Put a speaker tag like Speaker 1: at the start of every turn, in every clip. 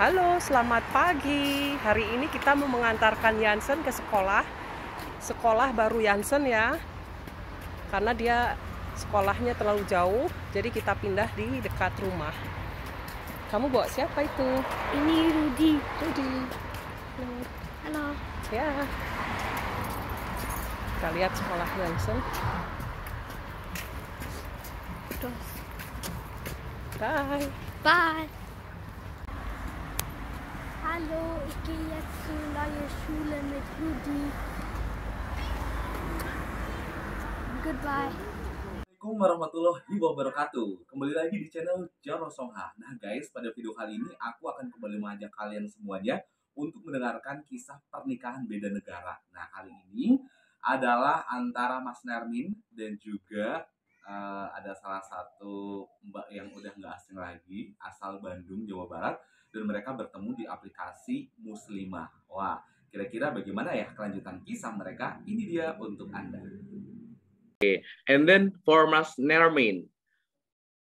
Speaker 1: Halo, selamat pagi. Hari ini kita mau mengantarkan Yansen ke sekolah. Sekolah baru Yansen ya. Karena dia sekolahnya terlalu jauh, jadi kita pindah di dekat rumah. Kamu bawa siapa itu? Ini Rudi. Rudi.
Speaker 2: Halo. Ya.
Speaker 1: Kita lihat sekolah Yansen.
Speaker 3: Bye. Bye. Hallo, ich gehe jetzt zur neuen Schule mit Rudi. Goodbye.
Speaker 2: Assalamualaikum warahmatullahi wabarakatuh. Kembali lagi di channel Jaro Songha. Nah guys, pada video kali ini aku akan kembali mengajak kalian semuanya untuk mendengarkan kisah pernikahan beda negara. Nah kali ini adalah antara Mas Nermin dan juga uh, ada salah satu mbak yang udah nggak asing lagi asal Bandung Jawa Barat dan mereka bertemu di aplikasi muslimah. Wah, kira-kira bagaimana ya kelanjutan kisah mereka? Ini dia untuk Anda. Okay. And then for Mas Nermin,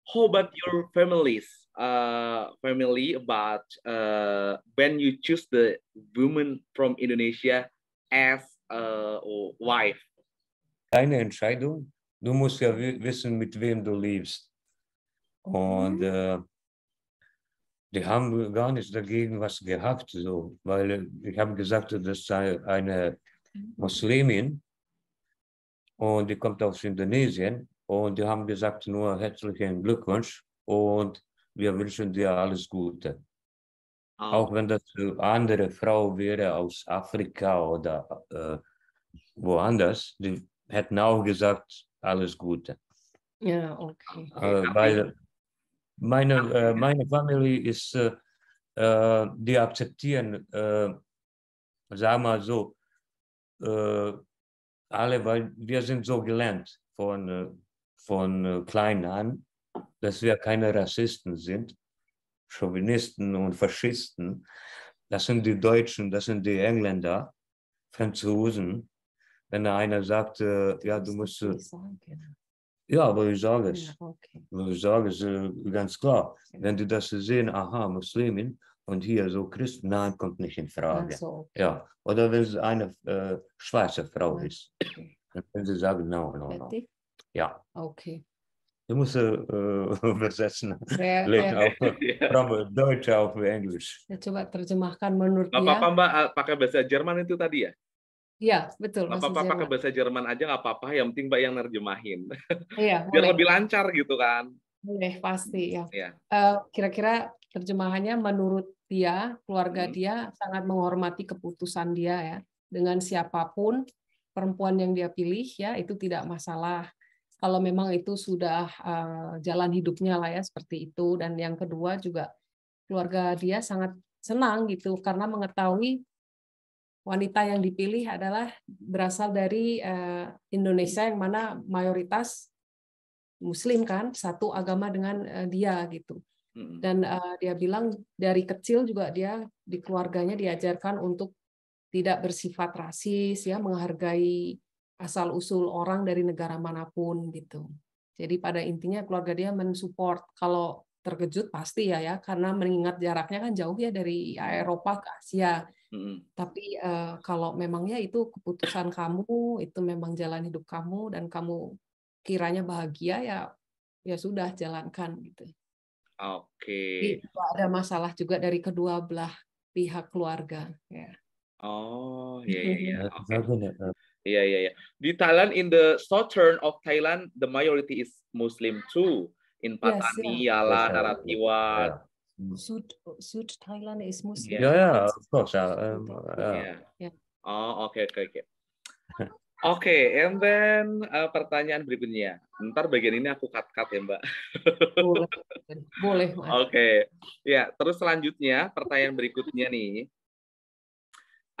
Speaker 2: how about your families? Uh, family about uh, when you choose the woman from Indonesia as a wife?
Speaker 3: Deine Entscheidung. Du musst ja wissen, mit wem du lebst. Und mhm. äh, die haben gar nichts dagegen was gehabt, so, weil ich habe gesagt, das sei eine Muslimin und die kommt aus Indonesien und die haben gesagt nur herzlichen Glückwunsch und wir wünschen dir alles Gute. Oh. Auch wenn das eine andere Frau wäre aus Afrika oder äh, woanders, die hätten auch gesagt alles Gute.
Speaker 1: Ja, okay. Äh, weil
Speaker 3: meine, ah, äh, meine Familie ist, äh, äh, die akzeptieren, äh, sagen wir mal so, äh, alle, weil wir sind so gelernt von, äh, von äh, klein an, dass wir keine Rassisten sind, Chauvinisten und Faschisten. Das sind die Deutschen, das sind die Engländer, Franzosen. Wenn einer sagt, ja, du musst ja, aber ich sage es. Ja, okay. Ich sage es äh, ganz klar. Wenn die das sehen, aha, Muslimin und hier so Christen, nein, kommt nicht in Frage. So. Ja. Oder wenn es eine äh, schwarze Frau ja. ist, dann können sie sagen, no, no, no. Ja. Okay. Du musst äh, übersetzen. Ja, Lesen auf ja. Deutsch
Speaker 2: auf Englisch.
Speaker 1: Ya, coba terjemahkan menurut Bapak, dia. Bapak
Speaker 2: Mbak ah, pakai bahasa Jerman itu tadi ya?
Speaker 1: Iya, betul. Gak apa-apa pakai
Speaker 2: bahasa Jerman aja nggak apa-apa, yang penting Mbak yang nerjemahin.
Speaker 1: Iya, Biar boleh. lebih
Speaker 2: lancar gitu kan.
Speaker 1: Boleh, pasti ya. Uh, kira-kira terjemahannya menurut dia, keluarga hmm. dia sangat menghormati keputusan dia ya. Dengan siapapun perempuan yang dia pilih ya itu tidak masalah. Kalau memang itu sudah uh, jalan hidupnya lah ya seperti itu dan yang kedua juga keluarga dia sangat senang gitu karena mengetahui wanita yang dipilih adalah berasal dari eh, Indonesia yang mana mayoritas Muslim kan satu agama dengan eh, dia gitu dan eh, dia bilang dari kecil juga dia di keluarganya diajarkan untuk tidak bersifat rasis ya menghargai asal usul orang dari negara manapun gitu jadi pada intinya keluarga dia mensupport kalau terkejut pasti ya ya karena mengingat jaraknya kan jauh ya dari Eropa ke Asia. Hmm. Tapi uh, kalau memangnya itu keputusan kamu, itu memang jalan hidup kamu dan kamu kiranya bahagia ya ya sudah jalankan gitu.
Speaker 2: Oke.
Speaker 1: Okay. ada masalah juga dari kedua belah pihak keluarga
Speaker 2: ya. Oh, iya iya iya. Okay. Iya iya iya. Di Thailand in the southern of Thailand the majority is Muslim too. Inpatani, yes, yeah. Yala, Naratiwa.
Speaker 3: Sud,
Speaker 1: Sud Thailand is Muslim. Yeah, yeah,
Speaker 3: of course. Yeah. Um, yeah. yeah.
Speaker 2: Oh, oke, okay, oke, okay, oke. Okay. Oke, okay, and then uh, pertanyaan berikutnya. Ntar bagian ini aku cut-cut ya, Mbak. Boleh. Boleh. Oke. Okay. Ya, terus selanjutnya pertanyaan berikutnya nih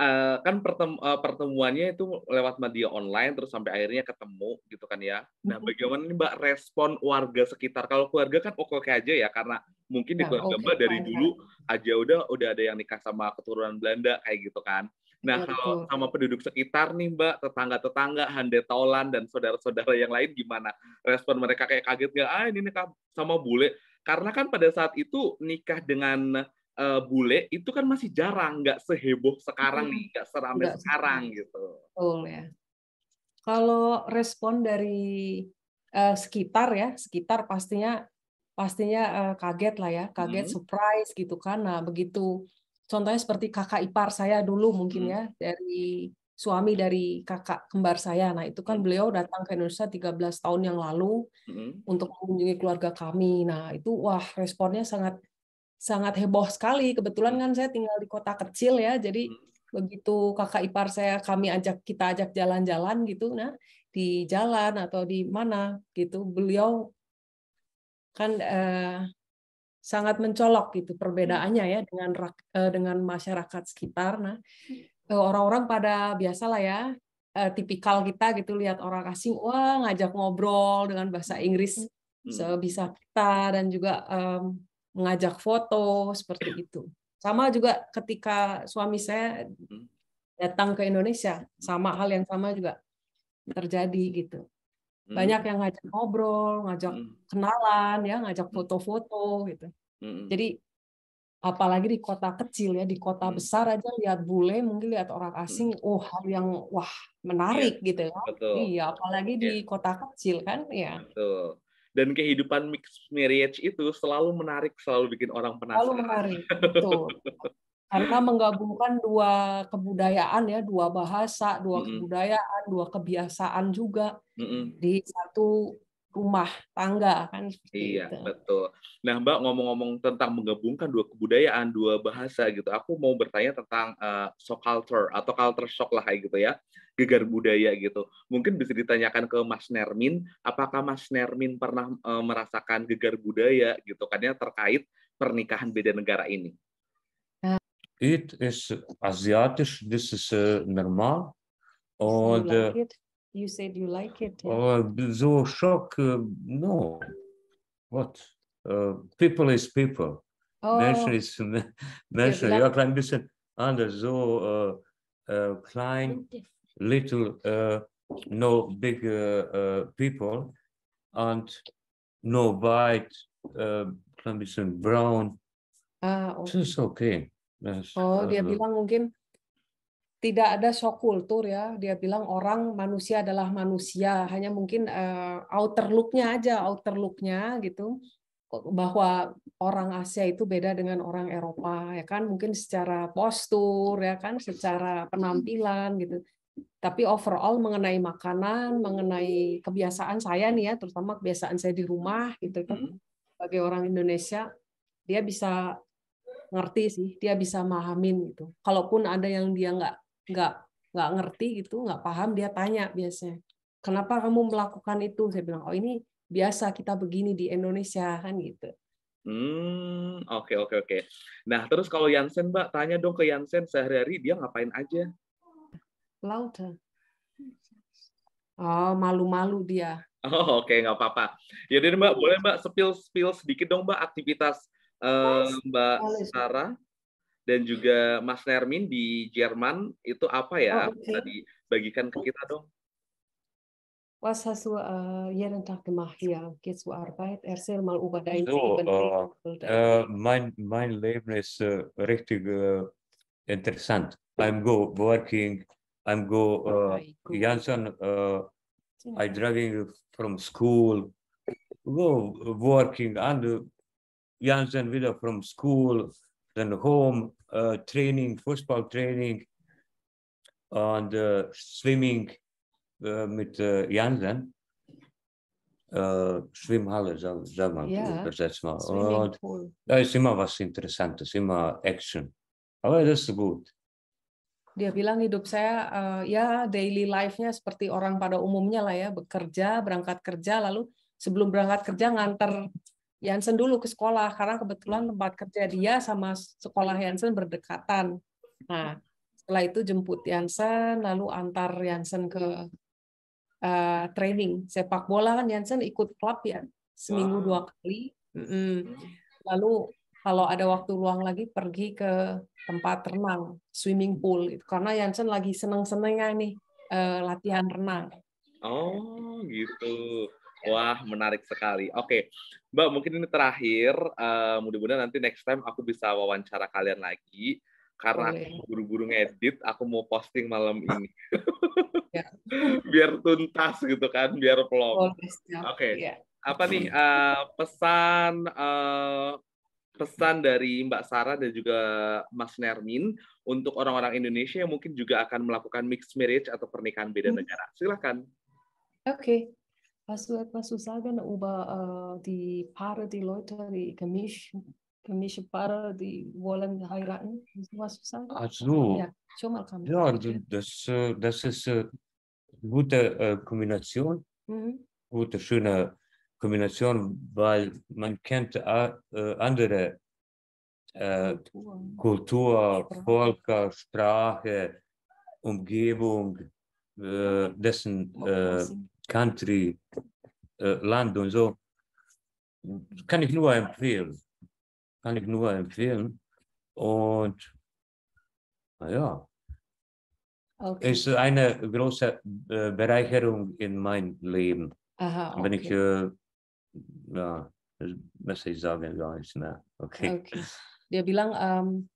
Speaker 2: uh, kan pertem uh, pertemuannya itu lewat media online terus sampai akhirnya ketemu gitu kan ya. Nah, mm-hmm. bagaimana nih Mbak respon warga sekitar? Kalau keluarga kan oke-oke aja ya karena mungkin ya, di keluarga Mbak dari ya, ya. dulu aja udah udah ada yang nikah sama keturunan Belanda kayak gitu kan. Nah, iya, kalau sama penduduk sekitar nih Mbak, tetangga-tetangga, Hande Taulan dan saudara-saudara yang lain gimana? Respon mereka kayak kaget nggak? Ah, ini nikah sama bule. Karena kan pada saat itu nikah dengan uh, bule itu kan masih jarang, nggak seheboh sekarang nih, nggak seramai Enggak. sekarang gitu.
Speaker 1: Betul ya. Kalau respon dari uh, sekitar ya, sekitar pastinya pastinya uh, kaget lah ya, kaget hmm. surprise gitu kan. Nah begitu, contohnya seperti kakak ipar saya dulu mungkin ya dari suami dari kakak kembar saya. Nah, itu kan beliau datang ke Indonesia 13 tahun yang lalu mm -hmm. untuk mengunjungi keluarga kami. Nah, itu wah responnya sangat sangat heboh sekali. Kebetulan hmm. kan saya tinggal di kota kecil ya, jadi hmm. begitu kakak ipar saya kami ajak kita ajak jalan-jalan gitu, nah di jalan atau di mana gitu, beliau kan eh, sangat mencolok gitu perbedaannya hmm. ya dengan eh, dengan masyarakat sekitar. Nah eh, orang-orang pada biasalah ya eh, tipikal kita gitu lihat orang asing, wah ngajak ngobrol dengan bahasa Inggris
Speaker 3: sebisa
Speaker 1: kita dan juga eh, mengajak foto seperti itu. Sama juga ketika suami saya hmm. datang ke Indonesia, sama hal yang sama juga terjadi gitu. Hmm. Banyak yang ngajak ngobrol, ngajak hmm. kenalan, ya, ngajak foto-foto gitu. Jadi apalagi di kota kecil ya, di kota besar aja lihat bule, mungkin lihat orang asing, oh hal yang wah menarik iya,
Speaker 2: gitu ya. Iya,
Speaker 1: apalagi di iya. kota kecil kan, ya
Speaker 2: dan kehidupan mixed marriage itu selalu menarik, selalu bikin orang penasaran. Selalu menarik, betul.
Speaker 1: Karena menggabungkan dua kebudayaan ya, dua bahasa, dua mm -hmm. kebudayaan, dua kebiasaan juga mm -hmm. di satu rumah tangga kan seperti iya, itu.
Speaker 2: betul. Nah, Mbak ngomong-ngomong tentang menggabungkan dua kebudayaan, dua bahasa gitu. Aku mau bertanya tentang uh, shock culture atau culture shock lah gitu ya. Gegar budaya gitu. Mungkin bisa ditanyakan ke Mas Nermin, apakah Mas Nermin pernah uh, merasakan gegar budaya gitu kan ya terkait pernikahan beda negara ini?
Speaker 3: It is Asiatisch, this is uh, normal. Oh, Und,
Speaker 1: You said you like it. Oh,
Speaker 3: so shock. Uh, no, what? Uh, people is people. Oh. Nation is nation. Ja, klein ein bisschen anders. So uh, uh, klein, little, uh, no big uh, uh, people, and no white, uh, klein bisschen brown.
Speaker 1: Ah, okay. Das
Speaker 3: okay. Das, oh, also, wir haben
Speaker 1: wie tidak ada shock kultur ya. Dia bilang orang manusia adalah manusia, hanya mungkin uh, outer look aja, outer look-nya gitu. Bahwa orang Asia itu beda dengan orang Eropa ya kan, mungkin secara postur ya kan, secara penampilan gitu. Tapi overall mengenai makanan, mengenai kebiasaan saya nih ya, terutama kebiasaan saya di rumah gitu kan. Hmm. Sebagai orang Indonesia, dia bisa ngerti sih, dia bisa mahamin gitu. Kalaupun ada yang dia nggak nggak nggak ngerti gitu nggak paham dia tanya biasanya kenapa kamu melakukan itu saya bilang oh ini biasa kita begini di Indonesia kan gitu
Speaker 2: Hmm, oke oke oke. Nah, terus kalau Yansen, Mbak, tanya dong ke Yansen sehari-hari dia ngapain aja?
Speaker 1: Laut. Oh, malu-malu dia.
Speaker 2: Oh, oke, okay, nggak apa-apa. Jadi ya Mbak, boleh Mbak spill spill sedikit dong Mbak aktivitas uh, Mbak Sarah dan juga Mas Nermin di Jerman itu apa ya? Oh, okay. Bisa
Speaker 3: dibagikan ke kita dong.
Speaker 1: Was hast du uh, eh, jeden iya, Tag gemacht hier? Iya, Geht zur Arbeit? Erzähl mal über dein so, Leben. Uh, uh,
Speaker 3: mein, mein Leben ist uh, richtig uh, interessant. I'm go working. I'm go uh, Jansson. Uh, I driving from school. Go working and Jansson wieder from school dan home uh, training, training, training, uh, swimming uh, met uh, Jansen. zwemhallen, uh, zal, zal man yeah. übersetzt mal. Und da ist immer was Interessantes, immer Action. Aber das ist
Speaker 1: Dia bilang hidup saya uh, ya daily life-nya seperti orang pada umumnya lah ya, bekerja, berangkat kerja, lalu sebelum berangkat kerja nganter Yansen dulu ke sekolah karena kebetulan hmm. tempat kerja dia sama sekolah Yansen berdekatan. Nah, setelah itu jemput Yansen, lalu antar Yansen ke uh, training sepak bola kan Yansen ikut klub ya seminggu wow. dua kali. Mm -mm. Lalu kalau ada waktu luang lagi pergi ke tempat renang, swimming pool Karena Yansen lagi seneng-senengnya nih uh, latihan renang.
Speaker 2: Oh, gitu. Ya. Wah, menarik sekali. Oke, okay. Mbak, mungkin ini terakhir. Uh, Mudah-mudahan nanti next time aku bisa wawancara kalian lagi. Karena okay. aku buru-buru ngedit, aku mau posting malam ini. Ya. Biar tuntas gitu kan, biar vlog. Oke, okay. Iya. yeah. apa nih uh, pesan uh, pesan dari Mbak Sarah dan juga Mas Nermin untuk orang-orang Indonesia yang mungkin juga akan melakukan mixed marriage atau pernikahan beda hmm. negara? Silahkan.
Speaker 1: Oke. Okay Hast du etwas zu sagen über äh, die Paare, die Leute, die gemisch, Paare, die wollen heiraten? Hast du was zu sagen? Also, ja, schon mal kann ja
Speaker 3: das, äh, das ist eine äh, gute äh, Kombination, mhm. gute, schöne Kombination, weil man kennt andere äh, Kultur, Kultur Sprache. Sprache, Umgebung, äh, dessen äh, Country, äh, Land und so. Kann ich nur empfehlen. Kann ich nur empfehlen. Und naja, okay. ist eine große äh, Bereicherung in mein Leben. Aha, okay. Wenn ich, äh, ja, besser ich sagen gar nichts mehr. Okay. okay.
Speaker 1: Dia bilang, um,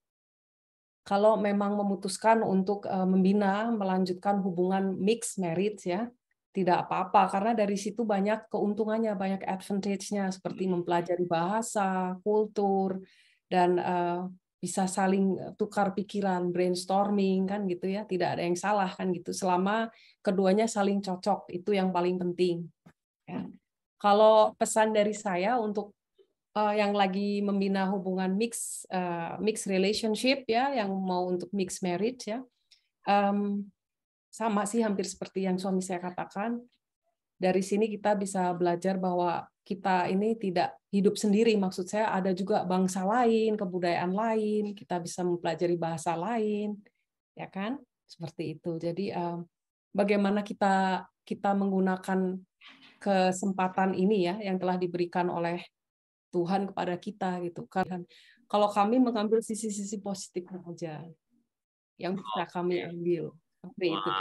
Speaker 1: kalau memang memutuskan untuk uh, membina, melanjutkan hubungan mixed marriage ya, tidak apa-apa karena dari situ banyak keuntungannya, banyak advantage-nya seperti hmm. mempelajari bahasa, kultur dan uh, bisa saling eh, tukar pikiran, brainstorming kan gitu ya, tidak ada yang salah kan gitu selama keduanya saling cocok itu yang paling penting. Ya. Hmm. Kalau pesan dari saya untuk uh, yang lagi membina hubungan mix uh, mix relationship ya, yang mau untuk mix marriage ya, um, sama sih hampir seperti yang suami saya katakan. Dari sini kita bisa belajar bahwa kita ini tidak hidup sendiri. Maksud saya ada juga bangsa lain, kebudayaan lain, kita bisa mempelajari bahasa lain, ya kan? Seperti itu. Jadi eh, bagaimana kita kita menggunakan kesempatan ini ya yang telah diberikan oleh Tuhan kepada kita gitu. kan? kalau kami mengambil sisi-sisi positif aja yang bisa oh, kami iya. ambil. Seperti wow. itu,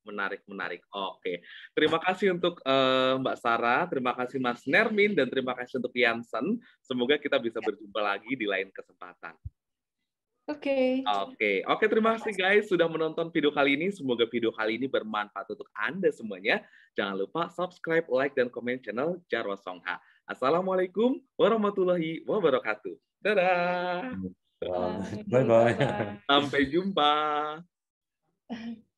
Speaker 2: Menarik, menarik. Oke. Terima kasih untuk uh, Mbak Sarah, terima kasih Mas Nermin, dan terima kasih untuk Yansen. Semoga kita bisa ya. berjumpa lagi di lain kesempatan. Oke. Okay. Oke, okay. oke okay, terima kasih guys sudah menonton video kali ini. Semoga video kali ini bermanfaat untuk Anda semuanya. Jangan lupa subscribe, like, dan komen channel Jarwo Songha. Assalamualaikum warahmatullahi wabarakatuh.
Speaker 3: Dadah. Bye-bye.
Speaker 2: Sampai jumpa. Uh-huh.